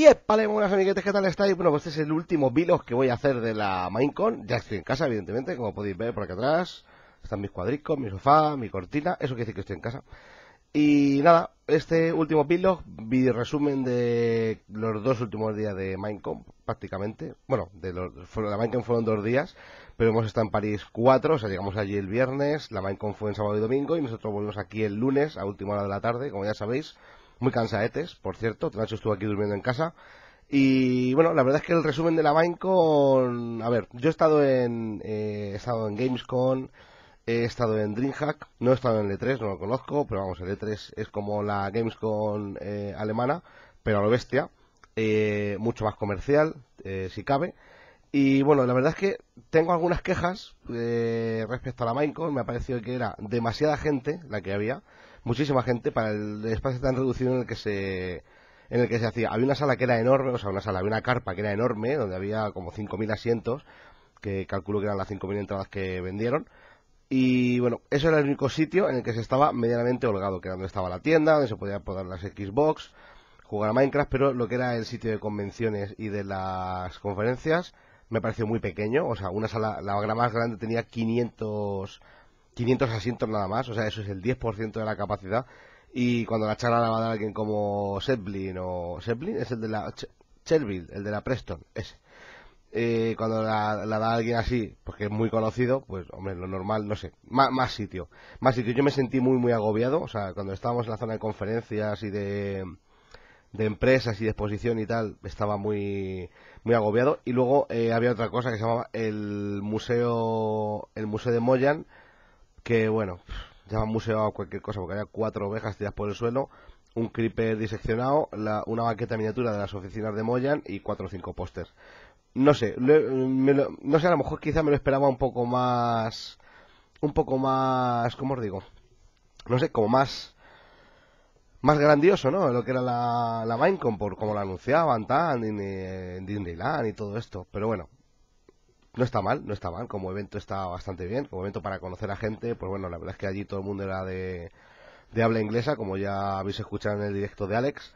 Y buenas amiguetes, ¿qué tal estáis? Bueno, pues este es el último vlog que voy a hacer de la Minecon. Ya estoy en casa, evidentemente, como podéis ver por aquí atrás. Están mis cuadricos, mi sofá, mi cortina. Eso quiere decir que estoy en casa. Y nada, este último vlog, vi resumen de los dos últimos días de Minecon, prácticamente. Bueno, de los, la Minecon fueron dos días, pero hemos estado en París cuatro, o sea, llegamos allí el viernes, la Minecon fue en sábado y domingo, y nosotros volvimos aquí el lunes a última hora de la tarde, como ya sabéis muy cansaetes, por cierto. Nacho estuvo aquí durmiendo en casa. Y bueno, la verdad es que el resumen de la con, A ver, yo he estado en, eh, estado en Gamescom, he estado en Dreamhack, no he estado en E3, e no lo conozco, pero vamos, el E3 es como la Gamescom eh, alemana, pero a lo bestia, eh, mucho más comercial, eh, si cabe. Y bueno, la verdad es que tengo algunas quejas eh, respecto a la Minecraft, Me ha parecido que era demasiada gente la que había, muchísima gente para el espacio tan reducido en el que se en el que se hacía. Había una sala que era enorme, o sea, una sala, había una carpa que era enorme, donde había como 5.000 asientos, que calculo que eran las 5.000 entradas que vendieron. Y bueno, eso era el único sitio en el que se estaba medianamente holgado, que era donde estaba la tienda, donde se podía poner las Xbox, jugar a Minecraft, pero lo que era el sitio de convenciones y de las conferencias me pareció muy pequeño. O sea, una sala, la más grande tenía 500, 500 asientos nada más. O sea, eso es el 10% de la capacidad. Y cuando la charla la va a dar alguien como Zeppelin o... Zeppelin es el de la... Cherville, el de la Preston, ese. Eh, cuando la, da alguien así, porque es muy conocido, pues hombre, lo normal, no sé, más, más sitio, más sitio. Yo me sentí muy, muy agobiado, o sea, cuando estábamos en la zona de conferencias y de, de empresas y de exposición y tal, estaba muy, muy agobiado. Y luego eh, había otra cosa que se llamaba el Museo, el museo de Moyan, que bueno, llama museo a cualquier cosa, porque había cuatro ovejas tiradas por el suelo, un creeper diseccionado, una baqueta miniatura de las oficinas de Moyan y cuatro o cinco pósters. No sé, no sé, a lo mejor quizá me lo esperaba un poco más, un poco más, ¿cómo os digo? No sé, como más más grandioso, ¿no? Lo que era la, la por como la anunciaban, tan, en, eh, Disneyland y todo esto. Pero bueno, no está mal, no está mal. Como evento está bastante bien. Como evento para conocer a gente, pues bueno, la verdad es que allí todo el mundo era de, de habla inglesa, como ya habéis escuchado en el directo de Alex.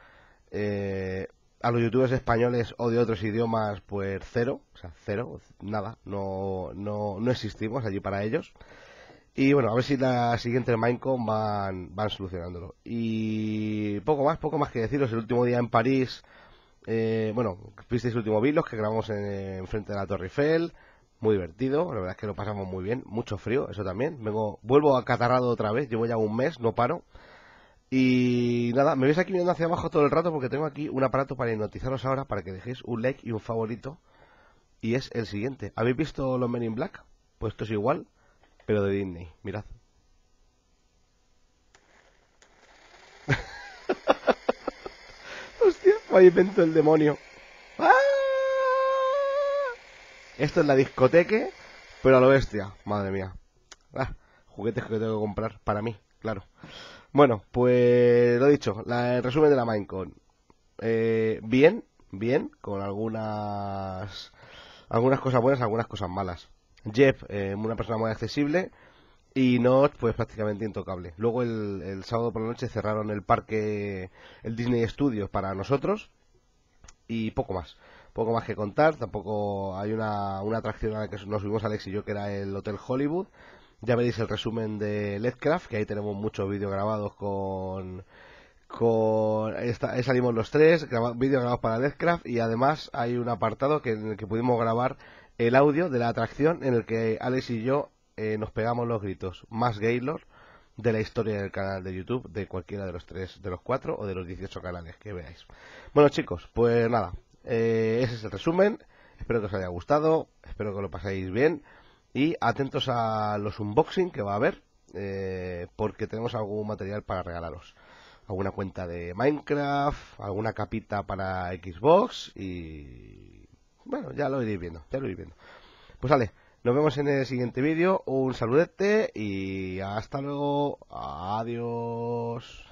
Eh, a los youtubers españoles o de otros idiomas, pues cero, o sea, cero, nada, no, no, no existimos allí para ellos. Y bueno, a ver si la siguiente Minecon van, van solucionándolo. Y poco más, poco más que deciros. El último día en París, eh, bueno, visteis el último vídeo que grabamos en, frente de la Torre Eiffel. Muy divertido, la verdad es que lo pasamos muy bien. Mucho frío, eso también. Vengo, vuelvo acatarrado otra vez, llevo ya un mes, no paro. Y nada, me veis aquí mirando hacia abajo todo el rato porque tengo aquí un aparato para hipnotizaros ahora para que dejéis un like y un favorito. Y es el siguiente. ¿Habéis visto los Men in Black? Pues esto es igual pero de Disney. Mirad. Hostia, ahí invento el demonio. Ah. Esto es la discoteque, pero a lo bestia. Madre mía. Ah, juguetes que tengo que comprar para mí, claro. Bueno, pues lo dicho, la, el resumen de la Minecon. Eh, bien, bien, con algunas algunas cosas buenas, algunas cosas malas. Jeff, eh, una persona muy accesible. Y no pues prácticamente intocable. Luego el, sábado por la noche cerraron el parque, el Disney Studios para nosotros. Y poco más. Poco más que contar. Tampoco hay una, atracción a la que nos vimos Alex y yo, que era el Hotel Hollywood. Ya veréis el resumen de Ledcraft, que ahí tenemos muchos vídeos grabados con, con salimos los tres, vídeos grabados para Ledcraft y además hay un apartado que, en el que pudimos grabar el audio de la atracción en el que Alex y yo eh, nos pegamos los gritos más Gaylord de la historia del canal de YouTube de cualquiera de los tres, de los cuatro o de los 18 canales que veáis. Bueno chicos, pues nada, eh, ese es el resumen. Espero que os haya gustado, espero que lo paséis bien y atentos a los unboxing que va a haber eh, porque tenemos algún material para regalaros. Alguna cuenta de Minecraft, alguna capita para Xbox y bueno, ya lo iréis viendo, ya lo iréis viendo. Pues vale, nos vemos en el siguiente vídeo. Un saludete y hasta luego. Adiós.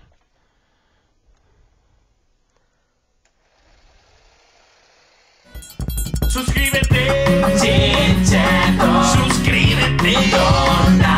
Suscríbete, Chichato. Suscríbete,